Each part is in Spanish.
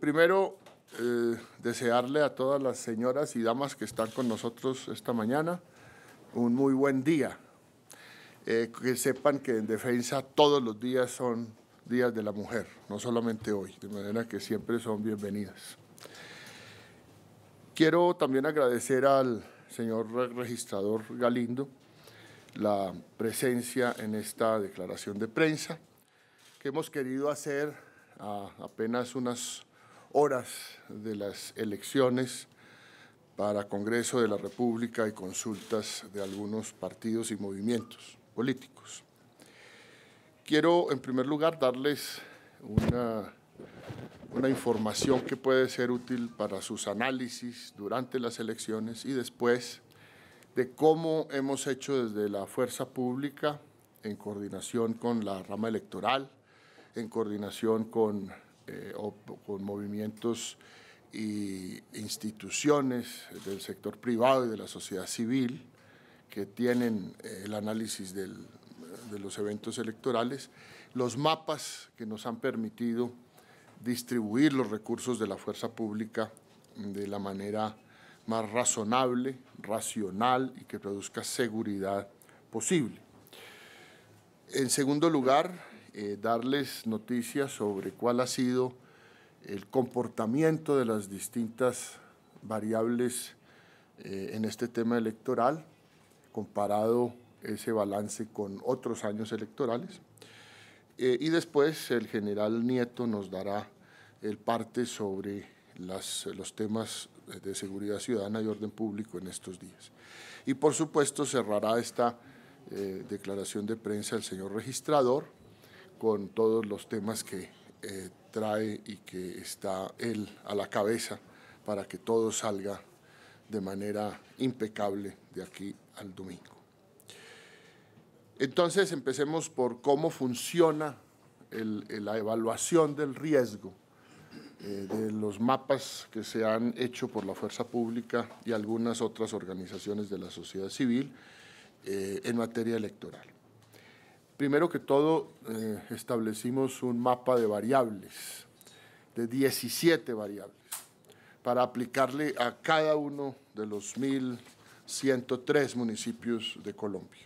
Primero, eh, desearle a todas las señoras y damas que están con nosotros esta mañana un muy buen día. Eh, que sepan que en defensa todos los días son días de la mujer, no solamente hoy, de manera que siempre son bienvenidas. Quiero también agradecer al señor registrador Galindo la presencia en esta declaración de prensa que hemos querido hacer apenas unas horas de las elecciones para Congreso de la República y consultas de algunos partidos y movimientos políticos. Quiero, en primer lugar, darles una, una información que puede ser útil para sus análisis durante las elecciones y después de cómo hemos hecho desde la fuerza pública en coordinación con la rama electoral, en coordinación con eh, o con movimientos e instituciones del sector privado y de la sociedad civil que tienen eh, el análisis de los eventos electorales, los mapas que nos han permitido distribuir los recursos de la fuerza pública de la manera más razonable, racional y que produzca seguridad posible. En segundo lugar, eh, darles noticias sobre cuál ha sido el comportamiento de las distintas variables eh, en este tema electoral, comparado ese balance con otros años electorales. Eh, y después el general Nieto nos dará el parte sobre las, los temas de seguridad ciudadana y orden público en estos días. Y por supuesto cerrará esta declaración de prensa el señor registrador con todos los temas que eh, trae y que está él a la cabeza para que todo salga de manera impecable de aquí al domingo. Entonces empecemos por cómo funciona la evaluación del riesgo eh, de los mapas que se han hecho por la Fuerza Pública y algunas otras organizaciones de la sociedad civil eh, en materia electoral. Primero que todo, eh, establecimos un mapa de variables, de 17 variables, para aplicarle a cada uno de los 1.103 municipios de Colombia.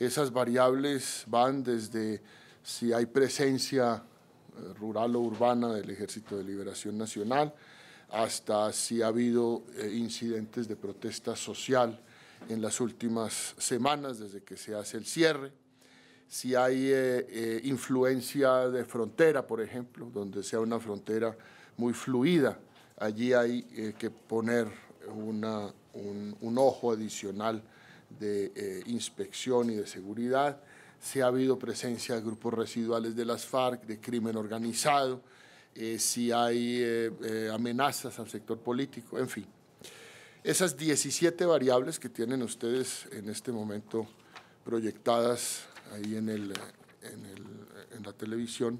Esas variables van desde si hay presencia eh, rural o urbana del Ejército de Liberación Nacional, hasta si ha habido eh, incidentes de protesta social en las últimas semanas desde que se hace el cierre si hay eh, eh, influencia de frontera, por ejemplo, donde sea una frontera muy fluida, allí hay eh, que poner una, un, un, ojo adicional de inspección y de seguridad. Si ha habido presencia de grupos residuales de las FARC, de crimen organizado, si hay amenazas al sector político, en fin. Esas 17 variables que tienen ustedes en este momento proyectadas ahí en, en, la televisión,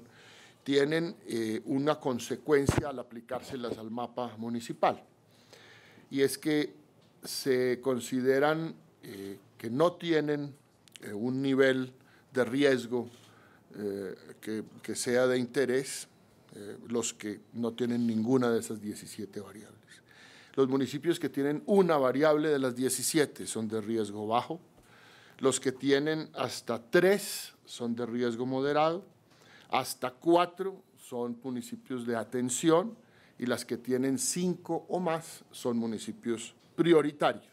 tienen eh, una consecuencia al aplicárselas al mapa municipal. Y es que se consideran eh, que no tienen eh, un nivel de riesgo que, que, sea de interés los que no tienen ninguna de esas 17 variables. Los municipios que tienen una variable de las 17 son de riesgo bajo, los que tienen hasta tres son de riesgo moderado, hasta cuatro son municipios de atención y las que tienen cinco o más son municipios prioritarios.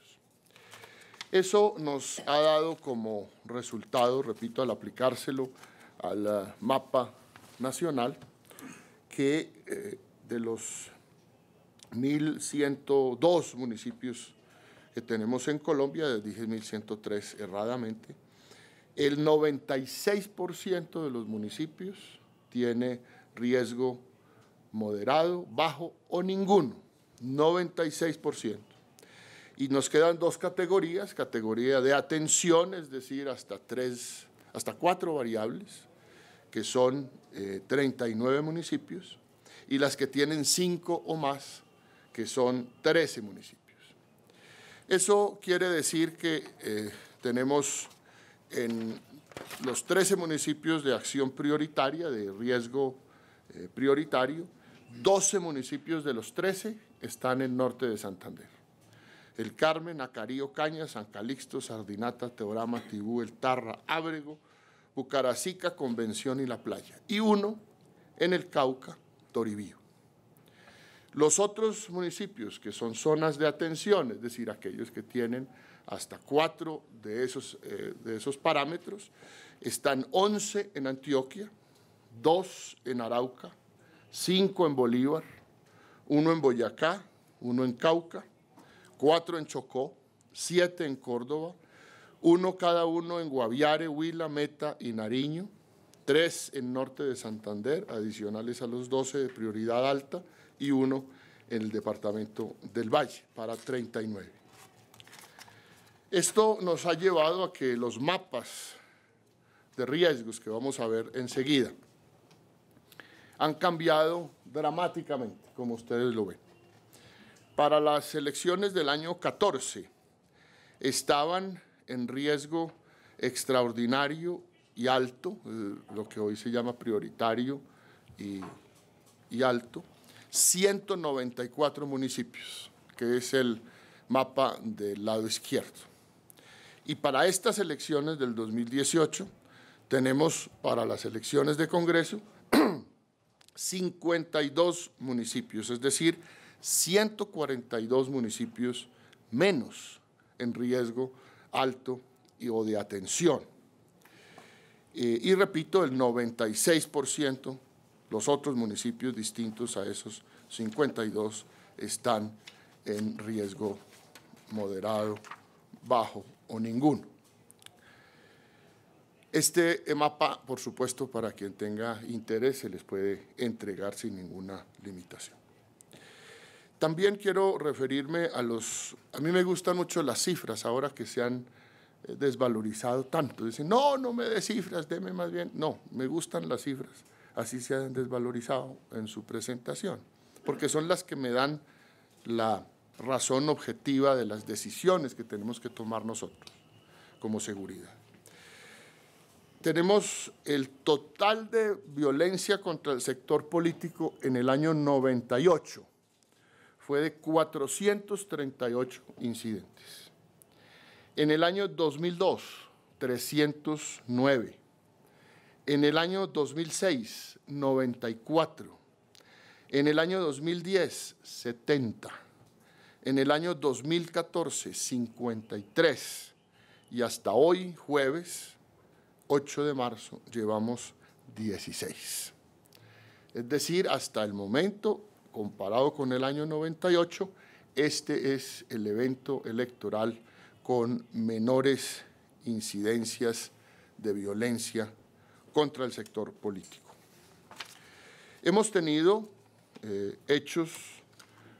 Eso nos ha dado como resultado, repito, al aplicárselo al mapa nacional, que eh, de los 1.102 municipios que tenemos en Colombia, desde 1.103 erradamente, el 96% de los municipios tiene riesgo moderado, bajo o ninguno, 96%. Y nos quedan dos categorías, categoría de atención, es decir, hasta tres, hasta cuatro variables, que son 39 eh, municipios, y las que tienen cinco o más, que son 13 municipios. Eso quiere decir que eh, tenemos en los 13 municipios de acción prioritaria, de riesgo eh, prioritario, 12 municipios de los 13 están en el norte de Santander. El Carmen, Acarío, Cañas, San Calixto, Sardinata, Teorama, Tibú, El Tarra, Ábrego, Bucaracica, Convención y La Playa. Y uno en el Cauca, Toribío. Los otros municipios que son zonas de atención, es decir, aquellos que tienen hasta cuatro de esos, eh, de esos parámetros, están 11 en Antioquia, 2 en Arauca, 5 en Bolívar, 1 en Boyacá, 1 en Cauca, 4 en Chocó, 7 en Córdoba, 1 cada uno en Guaviare, Huila, Meta y Nariño, 3 en norte de Santander, adicionales a los 12 de prioridad alta, y uno en el departamento del Valle, para 39. Esto nos ha llevado a que los mapas de riesgos que vamos a ver enseguida han cambiado dramáticamente, como ustedes lo ven. Para las elecciones del año 14 estaban en riesgo extraordinario y alto, eh, lo que hoy se llama prioritario y, y alto, 194 municipios, que es el mapa del lado izquierdo. Y para estas elecciones del 2018 tenemos para las elecciones de Congreso 52 municipios, es decir, 142 municipios menos en riesgo alto y, o de atención. Eh, y repito, el 96% los otros municipios distintos a esos 52 están en riesgo moderado, bajo o ninguno. Este mapa, por supuesto, para quien tenga interés, se les puede entregar sin ninguna limitación. También quiero referirme a los... A mí me gustan mucho las cifras ahora que se han eh, desvalorizado tanto. Dicen, no, no me dé cifras, deme más bien. No, me gustan las cifras así se han desvalorizado en su presentación, porque son las que me dan la razón objetiva de las decisiones que tenemos que tomar nosotros como seguridad. Tenemos el total de violencia contra el sector político en el año 98. Fue de 438 incidentes. En el año 2002, 309 en el año 2006, 94, en el año 2010, 70, en el año 2014, 53, y hasta hoy, jueves 8 de marzo, llevamos 16. Es decir, hasta el momento, comparado con el año 98, este es el evento electoral con menores incidencias de violencia contra el sector político. Hemos tenido eh, hechos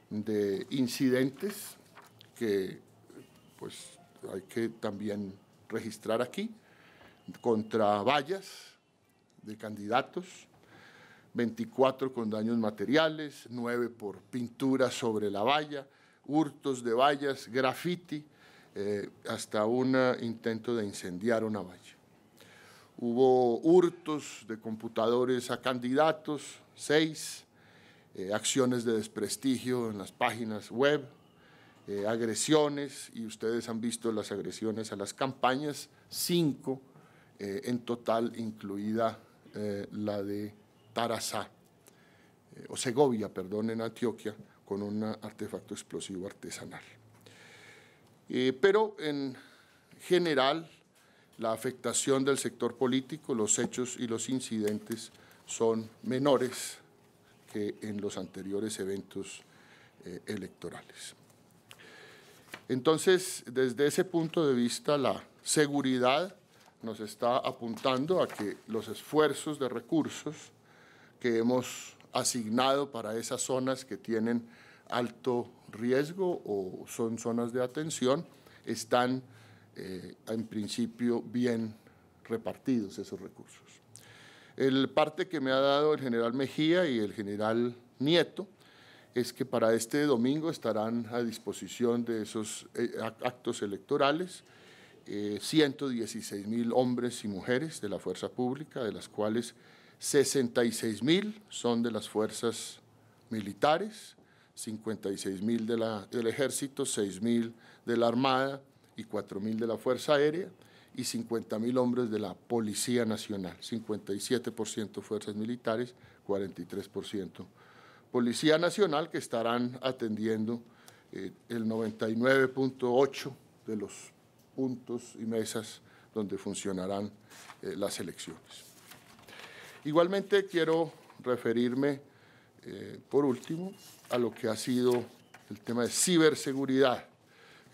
de incidentes que pues hay que también registrar aquí, contra vallas de candidatos, 24 con daños materiales, 9 por pintura sobre la valla, hurtos de vallas, graffiti, eh, hasta un intento de incendiar una valla. Hubo hurtos de computadores a candidatos, seis, eh, acciones de desprestigio en las páginas web, eh, agresiones, y ustedes han visto las agresiones a las campañas, cinco eh, en total, incluida la de Tarazá, o Segovia, perdón, en Antioquia, con un artefacto explosivo artesanal. pero en general, la afectación del sector político, los hechos y los incidentes son menores que en los anteriores eventos eh, electorales. Entonces, desde ese punto de vista, la seguridad nos está apuntando a que los esfuerzos de recursos que hemos asignado para esas zonas que tienen alto riesgo o son zonas de atención están eh, en principio bien repartidos esos recursos. El parte que me ha dado el general Mejía y el general Nieto es que para este domingo estarán a disposición de esos eh, actos electorales 116 eh, mil hombres y mujeres de la fuerza pública, de las cuales 66 mil son de las fuerzas militares, 56 mil del ejército, 6 mil de la armada, y 4.000 de la Fuerza Aérea y 50.000 hombres de la Policía Nacional, 57% fuerzas militares, 43% Policía Nacional, que estarán atendiendo eh, el 99.8 de los puntos y mesas donde funcionarán eh, las elecciones. Igualmente quiero referirme, eh, por último, a lo que ha sido el tema de ciberseguridad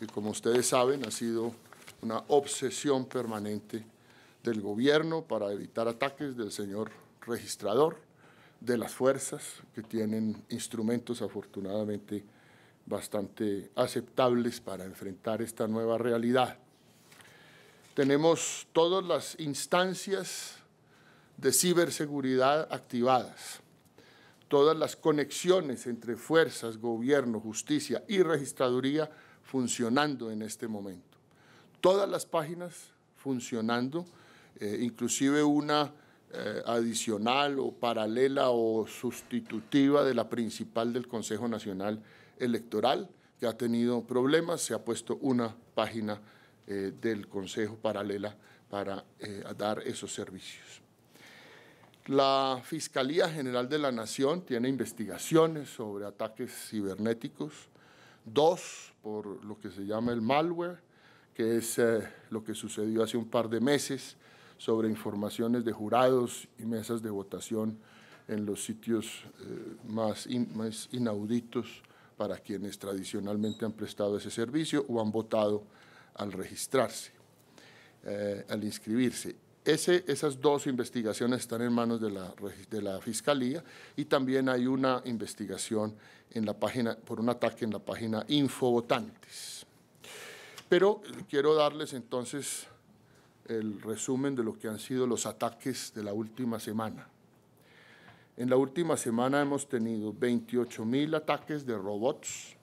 que como ustedes saben ha sido una obsesión permanente del gobierno para evitar ataques del señor registrador, de las fuerzas que tienen instrumentos afortunadamente bastante aceptables para enfrentar esta nueva realidad. Tenemos todas las instancias de ciberseguridad activadas, todas las conexiones entre fuerzas, gobierno, justicia y registraduría funcionando en este momento. Todas las páginas funcionando, eh, inclusive una eh, adicional o paralela o sustitutiva de la principal del Consejo Nacional Electoral, que ha tenido problemas, se ha puesto una página eh, del Consejo paralela para dar esos servicios. La Fiscalía General de la Nación tiene investigaciones sobre ataques cibernéticos, dos por lo que se llama el malware, que es eh, lo que sucedió hace un par de meses sobre informaciones de jurados y mesas de votación en los sitios eh, más, inauditos para quienes tradicionalmente han prestado ese servicio o han votado al registrarse, eh, al inscribirse esas dos investigaciones están en manos de la, Fiscalía y también hay una investigación en por un ataque en la página Infobotantes. Pero eh, quiero darles entonces el resumen de lo que han sido los ataques de la última semana. En la última semana hemos tenido 28 mil ataques de robots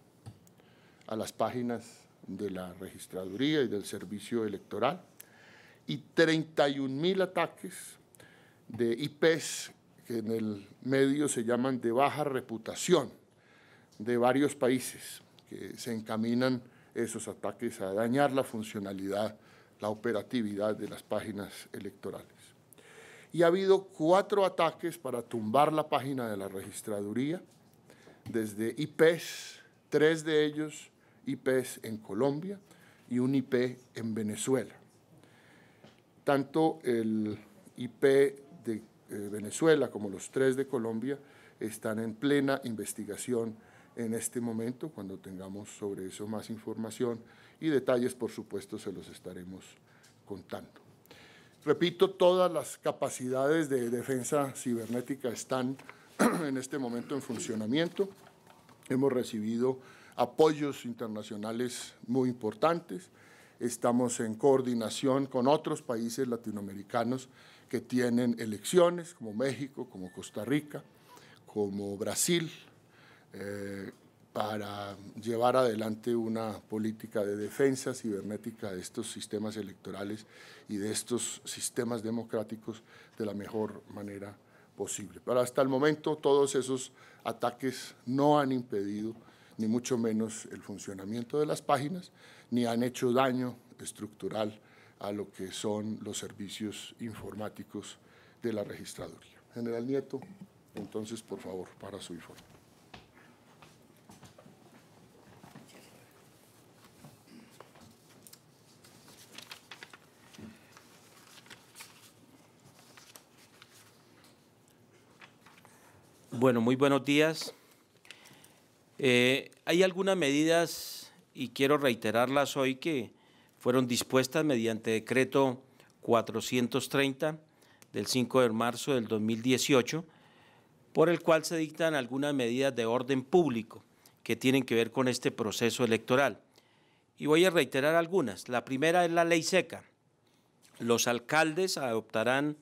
a las páginas de la registraduría y del servicio electoral y 31 mil ataques de IPs que en el medio se llaman de baja reputación de varios países que se encaminan esos ataques a dañar la funcionalidad, la operatividad de las páginas electorales. Y ha habido cuatro ataques para tumbar la página de la registraduría, desde IPs, tres de ellos IPs en Colombia y un IP en Venezuela. Tanto el IP de eh, Venezuela como los tres de Colombia están en plena investigación en este momento. Cuando tengamos sobre eso más información y detalles, por supuesto, se los estaremos contando. Repito, todas las capacidades de defensa cibernética están en este momento en funcionamiento. Hemos recibido apoyos internacionales muy importantes estamos en coordinación con otros países latinoamericanos que tienen elecciones, como México, como Costa Rica, como Brasil, eh, para llevar adelante una política de defensa cibernética de estos sistemas electorales y de estos sistemas democráticos de la mejor manera posible. Pero hasta el momento todos esos ataques no han impedido ni mucho menos el funcionamiento de las páginas, ni han hecho daño estructural a lo que son los servicios informáticos de la registraduría. General Nieto, entonces, por favor, para su informe. Bueno, muy buenos días. Eh, hay algunas medidas, y quiero reiterarlas hoy, que fueron dispuestas mediante decreto 430 del 5 de marzo del 2018, por el cual se dictan algunas medidas de orden público que tienen que ver con este proceso electoral. Y voy a reiterar algunas. La primera es la ley seca. Los alcaldes adoptarán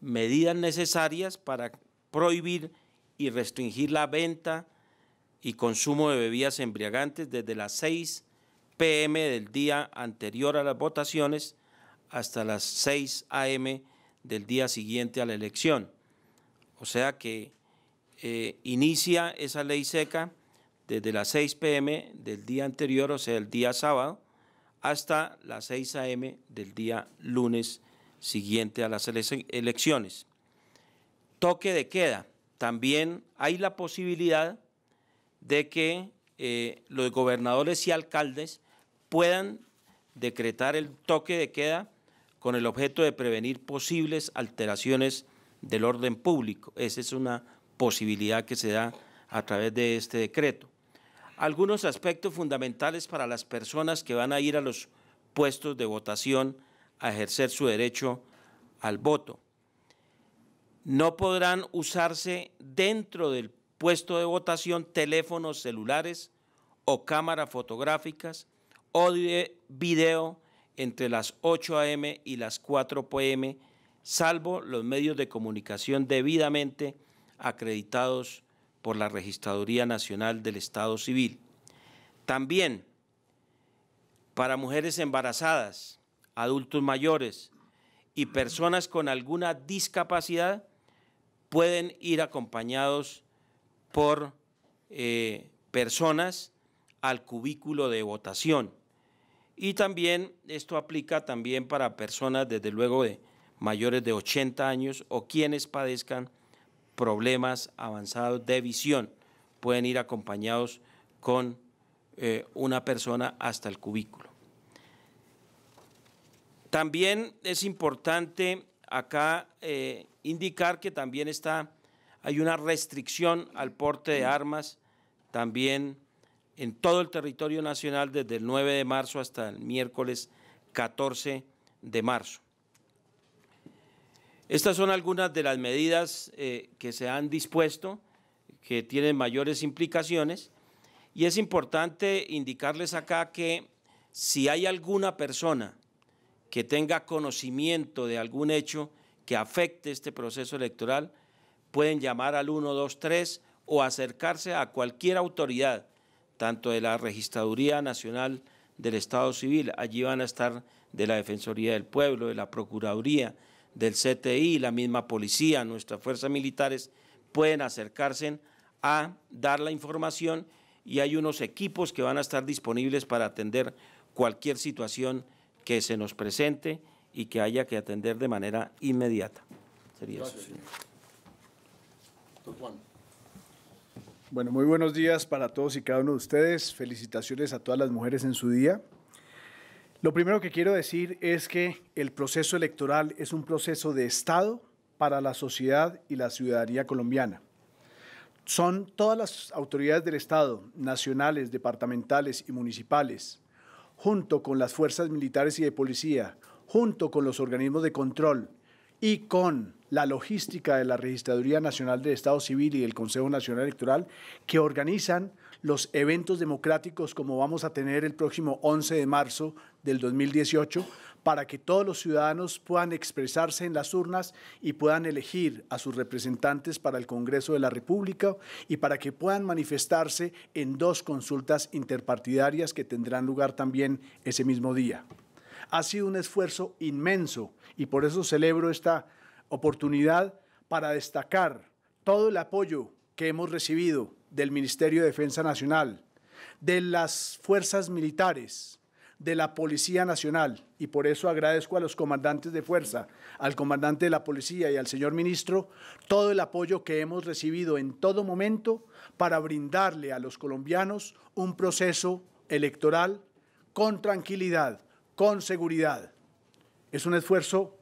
medidas necesarias para prohibir y restringir la venta, y consumo de bebidas embriagantes desde las 6 pm del día anterior a las votaciones hasta las 6 am del día siguiente a la elección. O sea que eh, inicia esa ley seca desde las 6 pm del día anterior, o sea, el día sábado, hasta las 6 am del día lunes siguiente a las elecciones. Toque de queda. También hay la posibilidad de que eh, los gobernadores y alcaldes puedan decretar el toque de queda con el objeto de prevenir posibles alteraciones del orden público. Esa es una posibilidad que se da a través de este decreto. Algunos aspectos fundamentales para las personas que van a ir a los puestos de votación a ejercer su derecho al voto. No podrán usarse dentro del puesto de votación, teléfonos celulares o cámaras fotográficas o video entre las 8 a.m. y las 4 p.m., salvo los medios de comunicación debidamente acreditados por la Registraduría Nacional del Estado Civil. También para mujeres embarazadas, adultos mayores y personas con alguna discapacidad pueden ir acompañados por eh, personas al cubículo de votación. Y también esto aplica también para personas, desde luego, de mayores de 80 años o quienes padezcan problemas avanzados de visión. Pueden ir acompañados con eh, una persona hasta el cubículo. También es importante acá eh, indicar que también está hay una restricción al porte de armas también en todo el territorio nacional desde el 9 de marzo hasta el miércoles 14 de marzo. Estas son algunas de las medidas eh, que se han dispuesto, que tienen mayores implicaciones, y es importante indicarles acá que si hay alguna persona que tenga conocimiento de algún hecho que afecte este proceso electoral, pueden llamar al 123 o acercarse a cualquier autoridad, tanto de la Registraduría Nacional del Estado Civil, allí van a estar de la Defensoría del Pueblo, de la Procuraduría, del CTI, la misma policía, nuestras fuerzas militares, pueden acercarse a dar la información y hay unos equipos que van a estar disponibles para atender cualquier situación que se nos presente y que haya que atender de manera inmediata. Sería eso, Juan. Bueno, muy buenos días para todos y cada uno de ustedes. Felicitaciones a todas las mujeres en su día. Lo primero que quiero decir es que el proceso electoral es un proceso de Estado para la sociedad y la ciudadanía colombiana. Son todas las autoridades del Estado, nacionales, departamentales y municipales, junto con las fuerzas militares y de policía, junto con los organismos de control, y con la logística de la Registraduría Nacional del Estado Civil y del Consejo Nacional Electoral, que organizan los eventos democráticos como vamos a tener el próximo 11 de marzo del 2018, para que todos los ciudadanos puedan expresarse en las urnas y puedan elegir a sus representantes para el Congreso de la República y para que puedan manifestarse en dos consultas interpartidarias que tendrán lugar también ese mismo día. Ha sido un esfuerzo inmenso y por eso celebro esta oportunidad para destacar todo el apoyo que hemos recibido del Ministerio de Defensa Nacional, de las fuerzas militares, de la Policía Nacional, y por eso agradezco a los comandantes de fuerza, al comandante de la Policía y al señor ministro, todo el apoyo que hemos recibido en todo momento para brindarle a los colombianos un proceso electoral con tranquilidad, con seguridad. Es un esfuerzo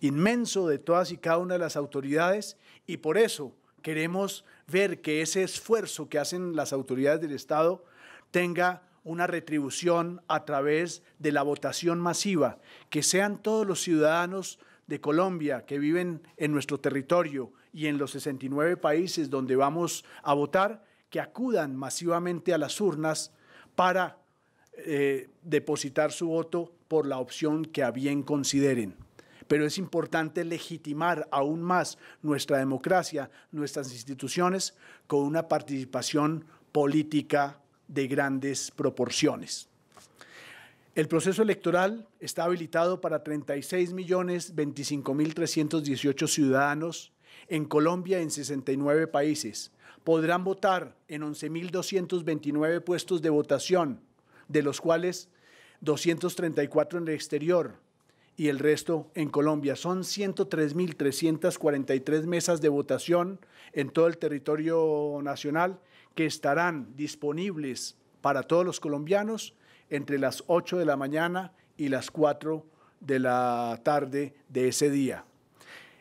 inmenso de todas y cada una de las autoridades y por eso queremos ver que ese esfuerzo que hacen las autoridades del Estado tenga una retribución a través de la votación masiva, que sean todos los ciudadanos de Colombia que viven en nuestro territorio y en los 69 países donde vamos a votar, que acudan masivamente a las urnas para eh, depositar su voto por la opción que a bien consideren. Pero es importante legitimar aún más nuestra democracia, nuestras instituciones, con una participación política de grandes proporciones. El proceso electoral está habilitado para 36.025.318 ciudadanos en Colombia en 69 países. Podrán votar en 11.229 puestos de votación de los cuales 234 en el exterior y el resto en Colombia. Son 103.343 mesas de votación en todo el territorio nacional que estarán disponibles para todos los colombianos entre las 8 de la mañana y las 4 de la tarde de ese día.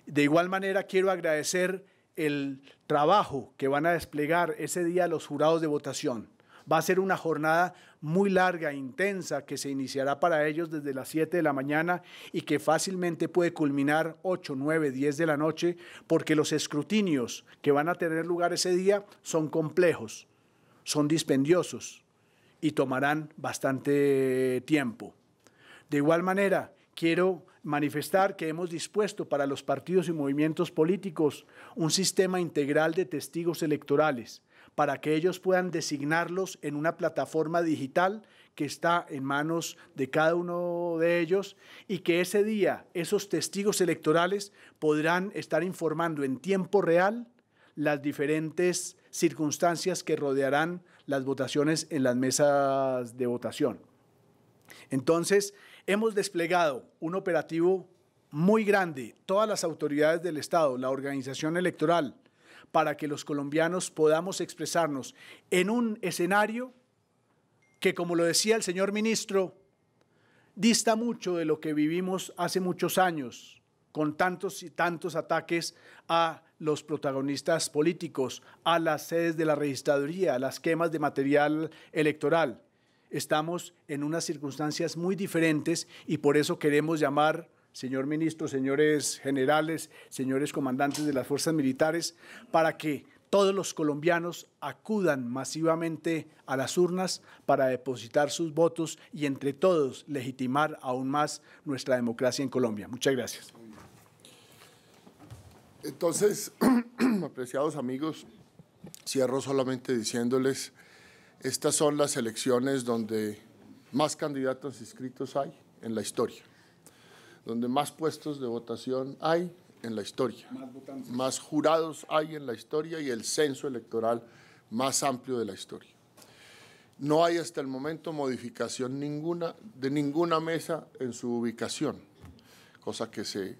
De igual manera, quiero agradecer el trabajo que van a desplegar ese día los jurados de votación. Va a ser una jornada muy larga, intensa, que se iniciará para ellos desde las 7 de la mañana y que fácilmente puede culminar 8, 9, 10 de la noche, porque los escrutinios que van a tener lugar ese día son complejos, son dispendiosos y tomarán bastante tiempo. De igual manera, quiero manifestar que hemos dispuesto para los partidos y movimientos políticos un sistema integral de testigos electorales para que ellos puedan designarlos en una plataforma digital que está en manos de cada uno de ellos y que ese día esos testigos electorales podrán estar informando en tiempo real las diferentes circunstancias que rodearán las votaciones en las mesas de votación. Entonces, hemos desplegado un operativo muy grande, todas las autoridades del Estado, la organización electoral, para que los colombianos podamos expresarnos en un escenario que, como lo decía el señor ministro, dista mucho de lo que vivimos hace muchos años, con tantos y tantos ataques a los protagonistas políticos, a las sedes de la registraduría, a las quemas de material electoral. Estamos en unas circunstancias muy diferentes y por eso queremos llamar señor ministro, señores generales, señores comandantes de las fuerzas militares, para que todos los colombianos acudan masivamente a las urnas para depositar sus votos y entre todos legitimar aún más nuestra democracia en Colombia. Muchas gracias. Entonces, apreciados amigos, cierro solamente diciéndoles, estas son las elecciones donde más candidatos inscritos hay en la historia donde más puestos de votación hay en la historia, más, jurados hay en la historia y el censo electoral más amplio de la historia. No hay hasta el momento modificación ninguna de ninguna mesa en su ubicación, cosa que, se, eh,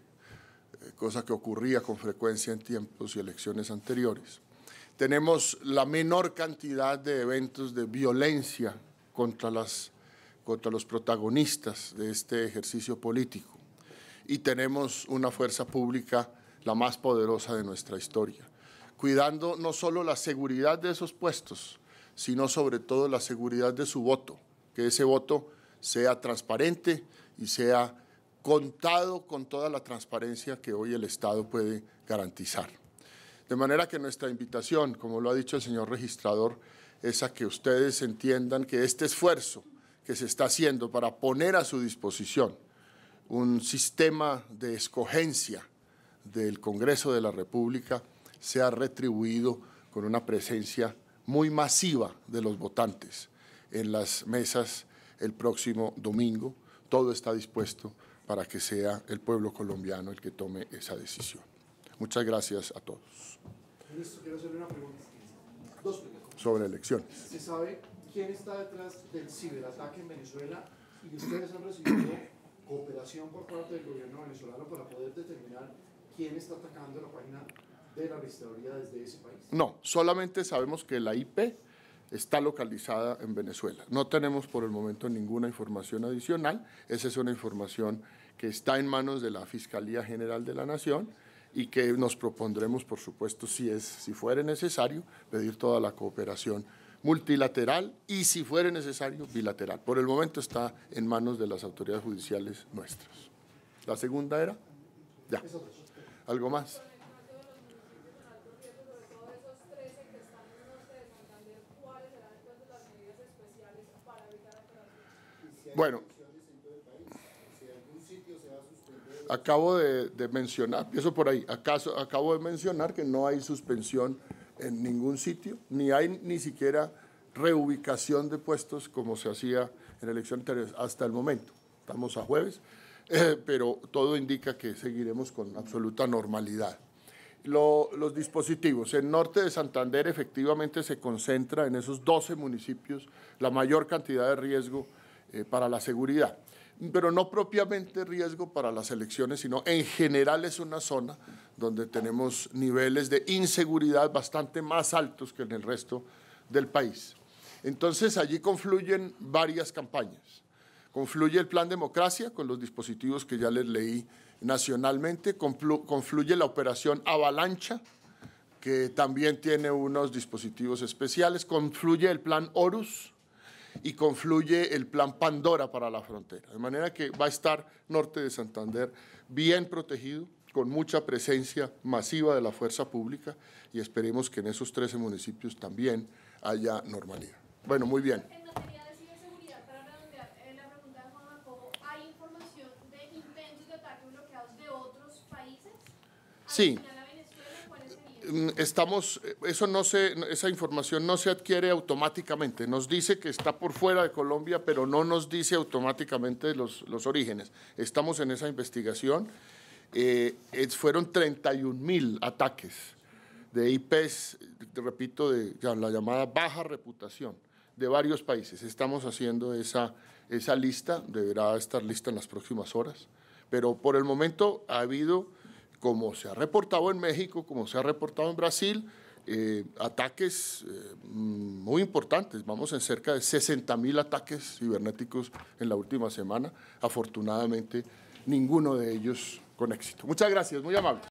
cosa que ocurría con frecuencia en tiempos y elecciones anteriores. Tenemos la menor cantidad de eventos de violencia contra, las, contra los protagonistas de este ejercicio político y tenemos una fuerza pública la más poderosa de nuestra historia, cuidando no solo la seguridad de esos puestos, sino sobre todo la seguridad de su voto, que ese voto sea transparente y sea contado con toda la transparencia que hoy el Estado puede garantizar. De manera que nuestra invitación, como lo ha dicho el señor registrador, es a que ustedes entiendan que este esfuerzo que se está haciendo para poner a su disposición un sistema de escogencia del Congreso de la República ha retribuido con una presencia muy masiva de los votantes en las mesas el próximo domingo. Todo está dispuesto para que sea el pueblo colombiano el que tome esa decisión. Muchas gracias a todos. quiero hacerle una pregunta. Sobre elecciones. ¿Se sabe quién está detrás del ciberataque en Venezuela y ustedes han recibido cooperación por parte del gobierno venezolano para poder determinar quién está atacando la página de la registraduría desde ese país? No, solamente sabemos que la IP está localizada en Venezuela. No tenemos por el momento ninguna información adicional. Esa es una información que está en manos de la Fiscalía General de la Nación y que nos propondremos, por supuesto, si, es, si fuere necesario, pedir toda la cooperación multilateral y, si fuere necesario, bilateral. Por el momento está en manos de las autoridades judiciales nuestras. La segunda era, ya, algo más. Bueno, acabo de, de mencionar, empiezo por ahí, acaso, acabo de mencionar que no hay suspensión en ningún sitio, ni hay ni siquiera reubicación de puestos como se hacía en elecciones anteriores hasta el momento. Estamos a jueves, eh, pero todo indica que seguiremos con absoluta normalidad. los dispositivos. En norte de Santander efectivamente se concentra en esos 12 municipios la mayor cantidad de riesgo eh, para la seguridad pero no propiamente riesgo para las elecciones, sino en general es una zona donde tenemos niveles de inseguridad bastante más altos que en el resto del país. Entonces allí confluyen varias campañas. Confluye el plan democracia con los dispositivos que ya les leí nacionalmente, confluye la operación avalancha, que también tiene unos dispositivos especiales, confluye el plan Horus, y confluye el plan Pandora para la frontera. De manera que va a estar norte de Santander bien protegido, con mucha presencia masiva de la fuerza pública y esperemos que en esos 13 municipios también haya normalidad. Bueno, muy bien. Sí. Mm, estamos, eh, eso no se, esa información no se adquiere automáticamente. Nos dice que está por fuera de Colombia, pero no nos dice automáticamente los, los orígenes. Estamos en esa investigación. Eh, fueron 31 mil ataques de IPs, repito, de la llamada baja reputación de varios países. Estamos haciendo esa, esa lista, deberá estar lista en las próximas horas, pero por el momento ha habido como se ha reportado en México, como se ha reportado en Brasil, eh, ataques eh, mm, muy importantes. Vamos en cerca de 60 mil ataques cibernéticos en la última semana. Afortunadamente, ninguno de ellos con éxito. Muchas gracias, muy amable.